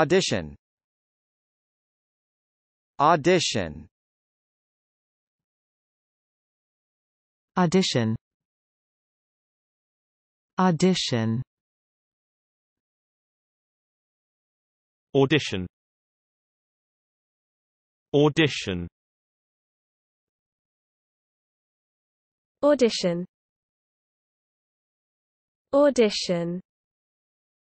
Audition Audition Audition Audition Audition Audition Audition Audition